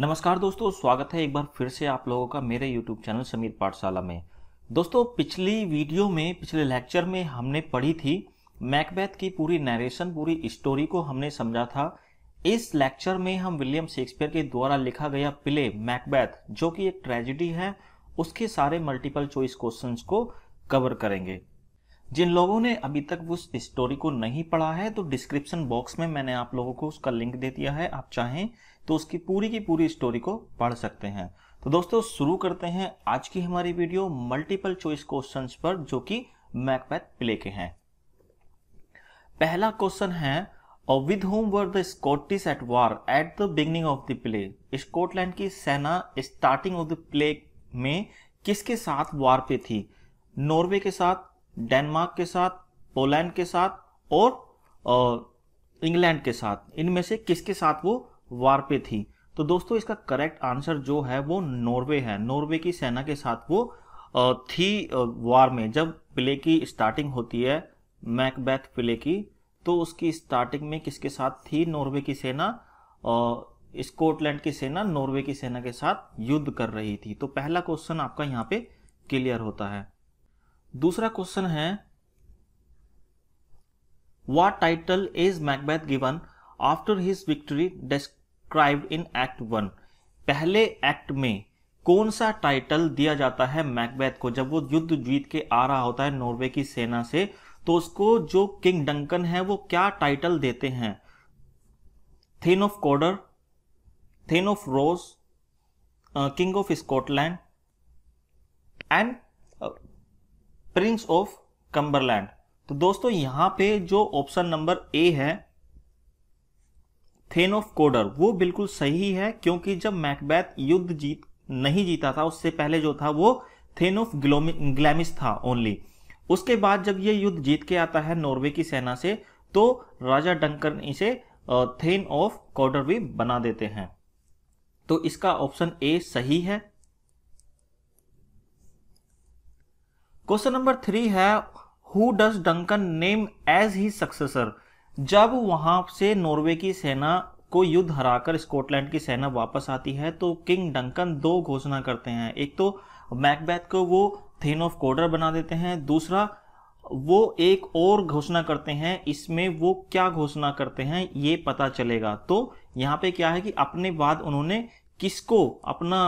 नमस्कार दोस्तों स्वागत है एक बार फिर से आप लोगों का मेरे YouTube चैनल समीर पाठशाला में दोस्तों पिछली वीडियो में पिछले लेक्चर में हमने पढ़ी थी मैकबैथ की पूरी नरेशन पूरी स्टोरी को हमने समझा था इस लेक्चर में हम विलियम शेक्सपियर के द्वारा लिखा गया प्ले मैकबैथ जो कि एक ट्रेजिडी है उसके सारे मल्टीपल चॉइस क्वेश्चन को कवर करेंगे जिन लोगों ने अभी तक उस स्टोरी को नहीं पढ़ा है तो डिस्क्रिप्शन बॉक्स में मैंने आप लोगों को उसका लिंक दे दिया है आप चाहें तो उसकी पूरी की पूरी स्टोरी को पढ़ सकते हैं तो दोस्तों शुरू करते हैं आज की हमारी वीडियो मल्टीपल चॉइस क्वेश्चंस पर जो कि मैकपैथ प्ले के हैं पहला क्वेश्चन है with whom were the Scottish at war at the beginning of the play Scotland की सेना स्टार्टिंग ऑफ द प्ले में किसके साथ वार पे थी नॉर्वे के साथ डेनमार्क के साथ पोलैंड के साथ और इंग्लैंड के साथ इनमें से किसके साथ वो वार पे थी तो दोस्तों इसका करेक्ट आंसर जो है वो नॉर्वे है नॉर्वे की सेना के साथ वो थी वार में जब प्ले की स्टार्टिंग होती है मैकबैथ प्ले की तो उसकी स्टार्टिंग में किसके साथ थी नॉर्वे की सेना स्कॉटलैंड की सेना नॉर्वे की सेना के साथ युद्ध कर रही थी तो पहला क्वेश्चन आपका यहाँ पे क्लियर होता है दूसरा क्वेश्चन है what title is Macbeth given after his victory described in act one पहले एक्ट में कौन सा टाइटल दिया जाता है मैकबैथ को जब वो युद्ध जीत के आ रहा होता है नॉर्वे की सेना से तो उसको जो किंग डंकन है वो क्या टाइटल देते हैं thane of Cawdor thane of Ross king of Scotland and prince of Cumberland तो दोस्तों यहां पे जो ऑप्शन नंबर ए है थेन ऑफ कोडर वो बिल्कुल सही है क्योंकि जब मैकबैथ युद्ध जीत नहीं जीता था उससे पहले जो था वो थेन ऑफ ग्लैमिस था ओनली उसके बाद जब ये युद्ध जीत के आता है नॉर्वे की सेना से तो राजा डंकर इसे थेन ऑफ कोडर भी बना देते हैं तो इसका ऑप्शन ए सही है क्वेश्चन नंबर थ्री है who does Duncan name as his successor जब वहां से नॉर्वे की सेना को युद्ध हराकर स्कॉटलैंड की सेना वापस आती है तो किंग डंकन दो घोषणा करते हैं एक तो मैकबैथ को वो थेन ऑफ कोडर बना देते हैं दूसरा वो एक और घोषणा करते हैं इसमें वो क्या घोषणा करते हैं ये पता चलेगा तो यहाँ पे क्या है कि अपने बाद उन्होंने किसको अपना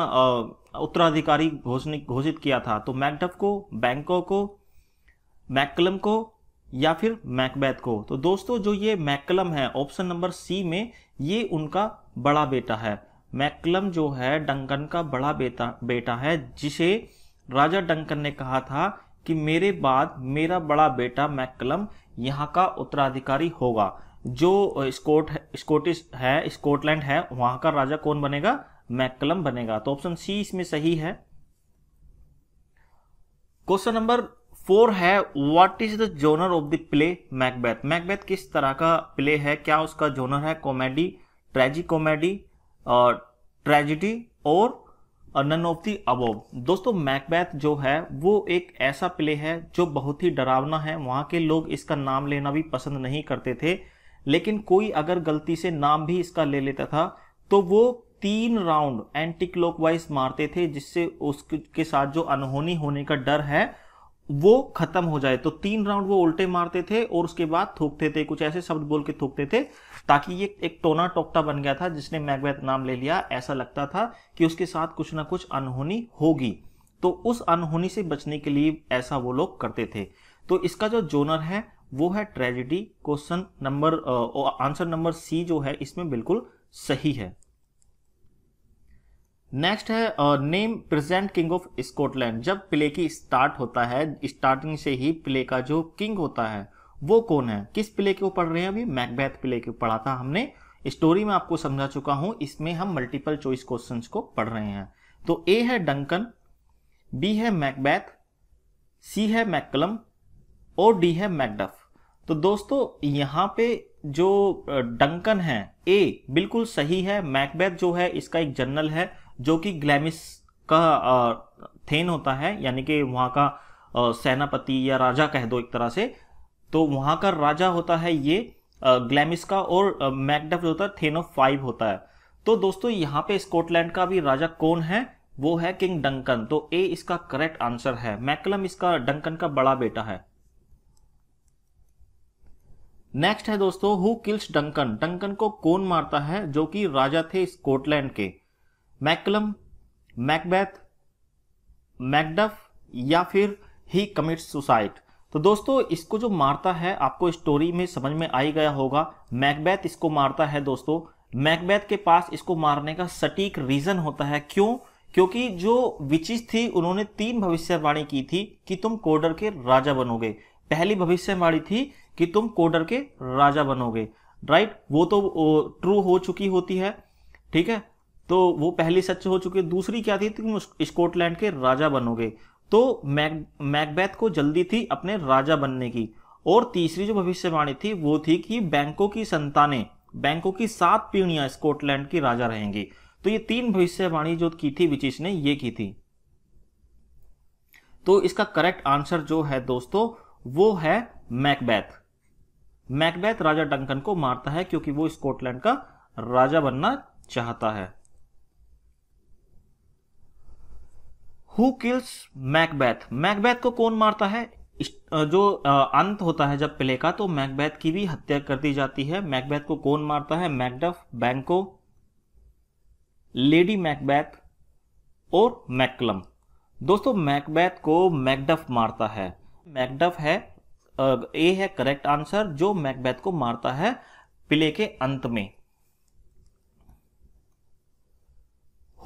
उत्तराधिकारी घोषणित घोषित किया था तो मैकडफ को बैंको को मैकलम को या फिर मैकबैथ को तो दोस्तों जो ये मैकलम है ऑप्शन नंबर सी में ये उनका बड़ा बेटा है मैकलम जो है डंकन का बड़ा बेटा बेटा है जिसे राजा डंकन ने कहा था कि मेरे बाद मेरा बड़ा बेटा मैकलम यहाँ का उत्तराधिकारी होगा जो स्कॉट स्कॉटिश है स्कॉटलैंड है वहां का राजा कौन बनेगा मैकलम बनेगा तो ऑप्शन सी इसमें सही है क्वेश्चन नंबर फोर है what is the genre of the play Macbeth Macbeth किस तरह का प्ले है क्या उसका जोनर है कॉमेडी ट्रेजिक कॉमेडी और ट्रेजिडी और नन ऑफ दी अबोव दोस्तों मैकबैथ जो है वो एक ऐसा प्ले है जो बहुत ही डरावना है वहां के लोग इसका नाम लेना भी पसंद नहीं करते थे लेकिन कोई अगर गलती से नाम भी इसका ले लेता था तो वो तीन राउंड एंटी क्लॉक मारते थे जिससे उसके साथ जो अनहोनी होने का डर है वो खत्म हो जाए तो तीन राउंड वो उल्टे मारते थे और उसके बाद थूकते थे कुछ ऐसे शब्द बोल के थूकते थे ताकि ये एक टोना टोकता बन गया था जिसने मैगवैत नाम ले लिया ऐसा लगता था कि उसके साथ कुछ ना कुछ अनहोनी होगी तो उस अनहोनी से बचने के लिए ऐसा वो लोग करते थे तो इसका जो जोनर है वो है tragedy question number answer number C जो है इसमें बिल्कुल सही है नेक्स्ट है name present king of Scotland जब प्ले की स्टार्ट होता है स्टार्टिंग से ही प्ले का जो किंग होता है वो कौन है किस प्ले के ऊपर रहे हैं अभी मैकबैथ प्ले के पढ़ा था हमने स्टोरी में आपको समझा चुका हूं इसमें हम मल्टीपल चॉइस क्वेश्चंस को पढ़ रहे हैं तो ए है डंकन बी है मैकबैथ सी है मैकलम और डी है मैकडफ तो दोस्तों यहाँ पे जो डंकन uh, है ए बिल्कुल सही है मैकबैथ जो है इसका एक जर्नल है जो कि ग्लैमिस का थेन होता है यानी कि वहाँ का सेनापति या राजा कह दो एक तरह से तो वहाँ का राजा होता है ये ग्लैमिस का और मैकडफ जो होता है थेन ऑफ फाइव होता है तो दोस्तों यहाँ पे स्कॉटलैंड का भी राजा कौन है वो है किंग डंकन तो ए इसका करेक्ट आंसर है मैकलम इसका डंकन का बड़ा बेटा है नेक्स्ट है दोस्तों हु किल्स डंकन डंकन को कौन मारता है जो कि राजा थे स्कॉटलैंड के मैकलम मैकबैथ मैकडफ या फिर ही कमिट सुसाइड तो दोस्तों इसको जो मारता है आपको स्टोरी में समझ में ही गया होगा मैकबैथ इसको मारता है दोस्तों मैकबैथ के पास इसको मारने का सटीक रीजन होता है क्यों क्योंकि जो विचिस थी उन्होंने तीन भविष्यवाणी की थी कि तुम कोडर के राजा बनोगे पहली भविष्यवाणी थी कि तुम कोडर के राजा बनोगे राइट वो तो ट्रू हो चुकी होती है ठीक है तो वो पहली सच हो चुकी दूसरी क्या थी तुम स्कॉटलैंड के राजा बनोगे तो मैक मैकबैथ को जल्दी थी अपने राजा बनने की और तीसरी जो भविष्यवाणी थी वो थी कि बैंकों की संतानें बैंकों की सात पीढ़ियां स्कॉटलैंड की राजा रहेंगी तो ये तीन भविष्यवाणी जो की थी विचिश ने ये की थी तो इसका करेक्ट आंसर जो है दोस्तों वो है मैकबैथ मैकबैथ राजा डंकन को मारता है क्योंकि वो स्कॉटलैंड का राजा बनना चाहता है हु किल्स मैकबैथ मैकबैथ को कौन मारता है जो अंत होता है जब प्ले का तो मैकबैथ की भी हत्या कर दी जाती है मैकबैथ को कौन मारता है मैकडफ बैंको लेडी मैकबैथ और मैकलम दोस्तों मैकबैथ को मैकडफ मारता है मैकडफ है ए है करेक्ट आंसर जो मैकबैथ को मारता है प्ले के अंत में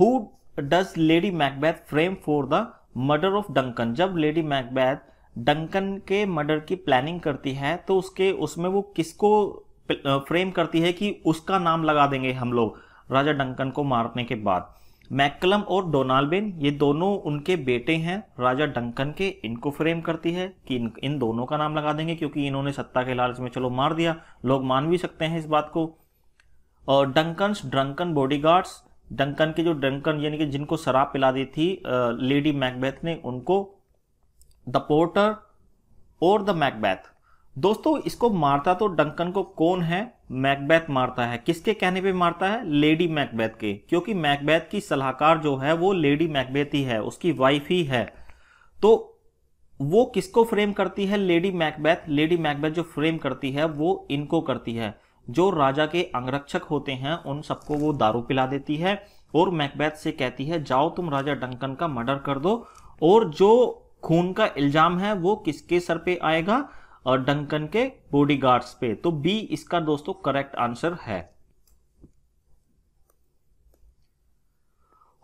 who does Lady Macbeth frame for the murder of Duncan जब लेडी मैकबैथ डंकन के मर्डर की प्लानिंग करती है तो उसके उसमें वो किसको फ्रेम करती है कि उसका नाम लगा देंगे हम लोग राजा डंकन को मारने के बाद मैकलम और डोनाल्बेन ये दोनों उनके बेटे हैं राजा डंकन के इनको फ्रेम करती है कि इन इन दोनों का नाम लगा देंगे क्योंकि इन्होंने सत्ता के लालच में चलो मार दिया लोग मान भी सकते हैं इस बात को और डंकन्स ड्रंकन बॉडीगार्ड्स डंकन के जो डंकन यानी कि जिनको शराब पिला दी थी लेडी मैकबैथ ने उनको द पोर्टर और द मैकबैथ दोस्तों इसको मारता तो डंकन को कौन है मैकबैथ मारता है किसके कहने पे मारता है लेडी मैकबैथ के क्योंकि मैकबैथ की सलाहकार जो है वो लेडी मैकबैथ ही है उसकी वाइफ ही है तो वो किसको फ्रेम करती है लेडी मैकबैथ लेडी मैकबैथ जो फ्रेम करती है वो इनको करती है जो राजा के अंगरक्षक होते हैं उन सबको वो दारू पिला देती है और मैकबैथ से कहती है जाओ तुम राजा डंकन का मर्डर कर दो और जो खून का इल्जाम है वो किसके सर पे आएगा और डंकन के बॉडीगार्ड्स पे तो बी इसका दोस्तों करेक्ट आंसर है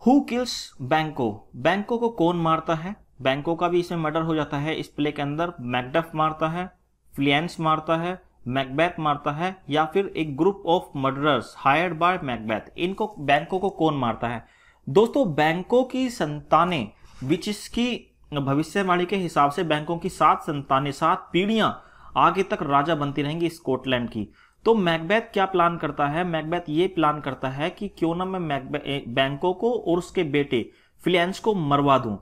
हु किल्स बैंको बैंको को कौन मारता है बैंको का भी इसमें मर्डर हो जाता है इस प्ले के अंदर मैकडफ मारता है फ्लियंस मारता है मैकबैथ मारता है या फिर एक group of murderers hired by Macbeth इनको बैंकों को कौन मारता है दोस्तों बैंकों की संतानें विच इसकी भविष्यवाणी के हिसाब से बैंकों की सात संतानें सात पीढ़ियां आगे तक राजा बनती रहेंगी स्कॉटलैंड की तो मैकबैथ क्या प्लान करता है मैकबैथ ये प्लान करता है कि क्यों ना मैं बैंकों को और उसके बेटे फिलेंस को मरवा दूं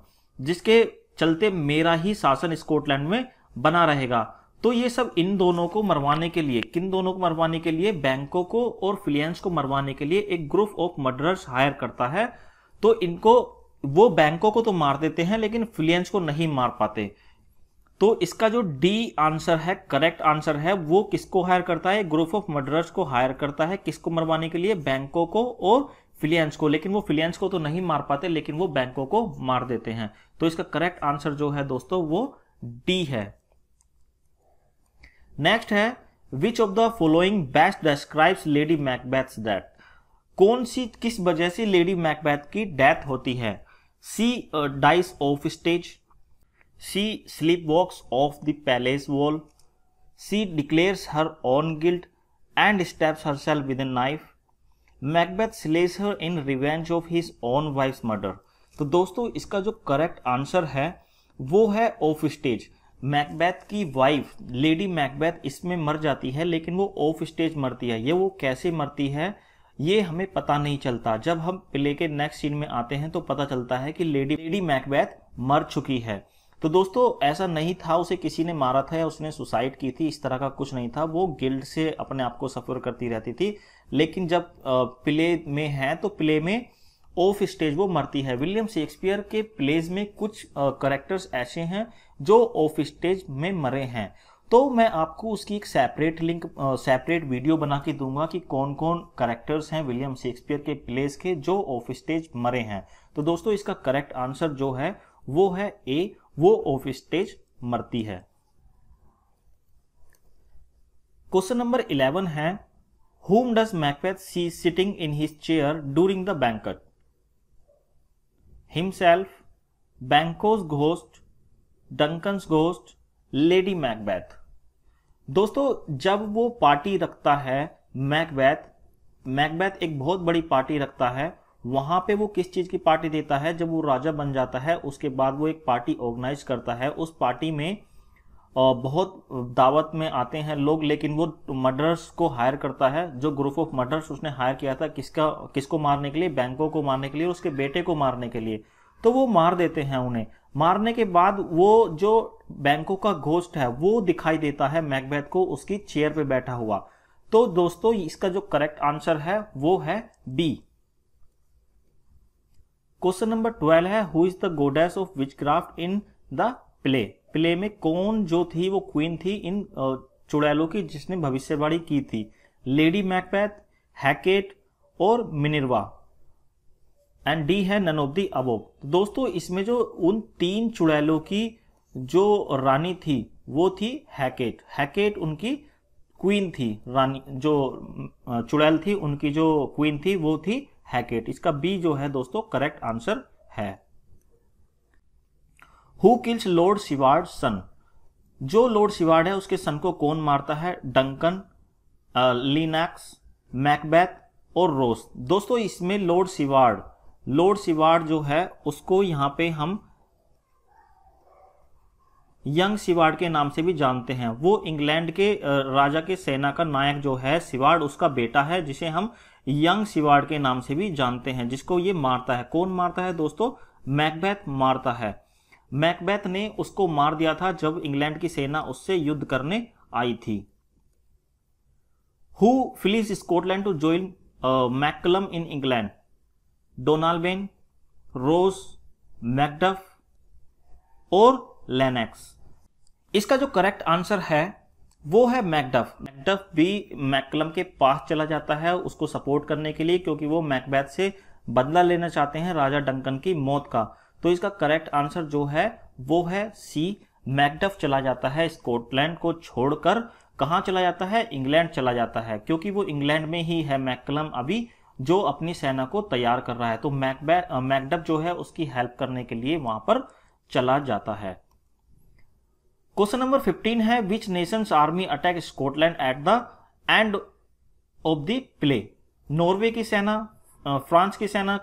जिसके चलते मेरा ही शासन स्कॉटलैंड में बना रहेगा तो ये सब इन दोनों को मरवाने के लिए किन दोनों को मरवाने के लिए बैंकों को और फिलियंस को मरवाने के लिए एक ग्रुप ऑफ मर्डरर्स हायर करता है तो इनको वो बैंकों को तो मार देते हैं लेकिन फिलियंस को नहीं मार पाते तो इसका जो डी आंसर है करेक्ट आंसर है वो किसको हायर करता है ग्रुप ऑफ मर्डरर्स को हायर करता है किसको मरवाने के लिए बैंकों को और फिलियंस को लेकिन वो फिलियंस को तो नहीं मार पाते लेकिन वो बैंकों को मार देते हैं तो इसका करेक्ट आंसर जो है दोस्तों वो डी है नेक्स्ट है which of the following best describes lady Macbeth death कौन सी किस वजह से लेडी मैकबैथ की डेथ होती है C dies offstage C sleepwalks off the palace wall C declares her own guilt and stabs herself with a knife Macbeth slays her in revenge of his own wife murder तो दोस्तों इसका जो correct answer है वो है offstage Macbeth की wife lady Macbeth इसमें मर जाती है लेकिन वो ऑफ स्टेज मरती है ये वो कैसे मरती है ये हमें पता नहीं चलता जब हम प्ले के नेक्स्ट सीन में आते हैं तो पता चलता है कि लेडी लेडी मैकबैथ मर चुकी है तो दोस्तों ऐसा नहीं था उसे किसी ने मारा था या उसने सुसाइड की थी इस तरह का कुछ नहीं था वो गिल्ड से अपने आप को सफ़र करती रहती थी लेकिन जब प्ले में है तो प्ले में ऑफ स्टेज वो मरती है विलियम शेक्सपियर के प्लेज में कुछ करेक्टर्स ऐसे हैं जो ऑफ स्टेज में मरे हैं तो मैं आपको उसकी एक सेपरेट लिंक सेपरेट वीडियो बना के दूंगा कि कौन कौन करेक्टर्स हैं विलियम शेक्सपियर के प्लेस के जो ऑफ स्टेज मरे हैं तो दोस्तों इसका करेक्ट आंसर जो है वो है ए वो ऑफ स्टेज मरती है क्वेश्चन नंबर इलेवन है whom does macbeth see sitting in his chair during the banquet himself Banquo's ghost Duncan's ghost lady Macbeth दोस्तों जब वो पार्टी रखता है मैकबैथ मैकबैथ एक बहुत बड़ी पार्टी रखता है वहां पे वो किस चीज की पार्टी देता है जब वो राजा बन जाता है उसके बाद वो एक पार्टी ऑर्गेनाइज करता है उस पार्टी में बहुत दावत में आते हैं लोग लेकिन वो मर्डर्स को हायर करता है जो ग्रुप ऑफ मर्डर्स उसने हायर किया था किसका किसको मारने के लिए बैंकों को मारने के लिए उसके बेटे को मारने के लिए तो वो मार देते हैं उन्हें मारने के बाद वो जो बैंकों का घोस्ट है वो दिखाई देता है मैकबैथ को उसकी चेयर पे बैठा हुआ तो दोस्तों इसका जो करेक्ट आंसर है वो है बी क्वेश्चन नंबर ट्वेल्व है who is the goddess of witchcraft in the play play में कौन जो थी वो क्वीन थी इन चुड़ैलों की जिसने भविष्यवाणी की थी लेडी मैकपैथ हैकेट और मिनिर्वा एंड डी है नन ऑफ दी अबोब दोस्तों इसमें जो उन तीन चुड़ैलों की जो रानी थी वो थी हैकेट हैकेट उनकी क्वीन थी रानी जो चुड़ैल थी उनकी जो क्वीन थी वो थी हैकेट इसका बी जो है दोस्तों करेक्ट आंसर है who kills lord Siward son जो लॉर्ड शिवार्ड है उसके सन को कौन मारता है डंकन लीनैक्स मैकबैथ और रोस दोस्तों इसमें लॉर्ड शिवार्ड लॉर्ड शिवार्ड जो है उसको यहाँ पे हम यंग शिवाड़ के नाम से भी जानते हैं वो इंग्लैंड के uh, राजा के सेना का नायक जो है शिवाड़ उसका बेटा है जिसे हम यंग शिवाड़ के नाम से भी जानते हैं जिसको ये मारता है कौन मारता है दोस्तों मैकबैथ मारता है मैकबैथ ने उसको मार दिया था जब इंग्लैंड की सेना उससे युद्ध करने आई थी who flees Scotland to join Malcolm in England Donalbain Ross Macduff और लेनेक्स इसका जो करेक्ट आंसर है वो है मैकडफ मैकडफ भी मैकलम के पास चला जाता है उसको सपोर्ट करने के लिए क्योंकि वो मैकबैथ से बदला लेना चाहते हैं राजा डंकन की मौत का तो इसका करेक्ट आंसर जो है वो है सी मैकडफ चला जाता है स्कॉटलैंड को छोड़कर कहाँ चला जाता है इंग्लैंड चला जाता है क्योंकि वो इंग्लैंड में ही है मैकलम अभी जो अपनी सेना को तैयार कर रहा है तो मैकडफ जो है उसकी हेल्प करने के लिए वहां पर चला जाता है क्वेश्चन नंबर 15 है which nations army attack Scotland at the end of the play Norway की सेना फ्रांस की सेना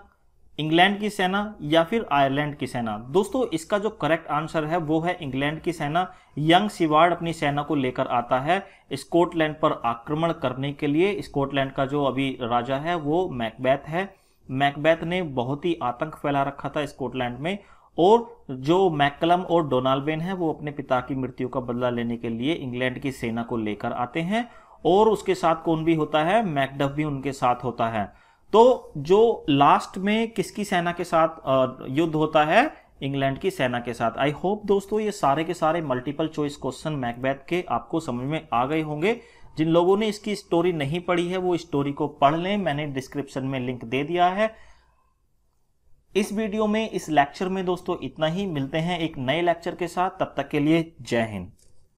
इंग्लैंड की सेना या फिर आयरलैंड की सेना दोस्तों इसका जो करेक्ट आंसर है वो है इंग्लैंड की सेना यंग सिवार्ड अपनी सेना को लेकर आता है स्कॉटलैंड पर आक्रमण करने के लिए स्कॉटलैंड का जो अभी राजा है वो मैकबैथ है मैकबैथ ने बहुत ही आतंक फैला रखा था स्कॉटलैंड में और जो मैकलम और डोनाल्बेन है वो अपने पिता की मृत्यु का बदला लेने के लिए इंग्लैंड की सेना को लेकर आते हैं और उसके साथ कौन भी होता है मैकडफ भी उनके साथ होता है तो जो लास्ट में किसकी सेना के साथ युद्ध होता है इंग्लैंड की सेना के साथ आई होप दोस्तों ये सारे के सारे मल्टीपल चॉइस क्वेश्चन मैकबैथ के आपको समझ में आ गए होंगे जिन लोगों ने इसकी स्टोरी नहीं पढ़ी है वो स्टोरी को पढ़ लें मैंने डिस्क्रिप्शन में लिंक दे दिया है इस वीडियो में इस लेक्चर में दोस्तों इतना ही मिलते हैं एक नए लेक्चर के साथ तब तक के लिए जय हिंद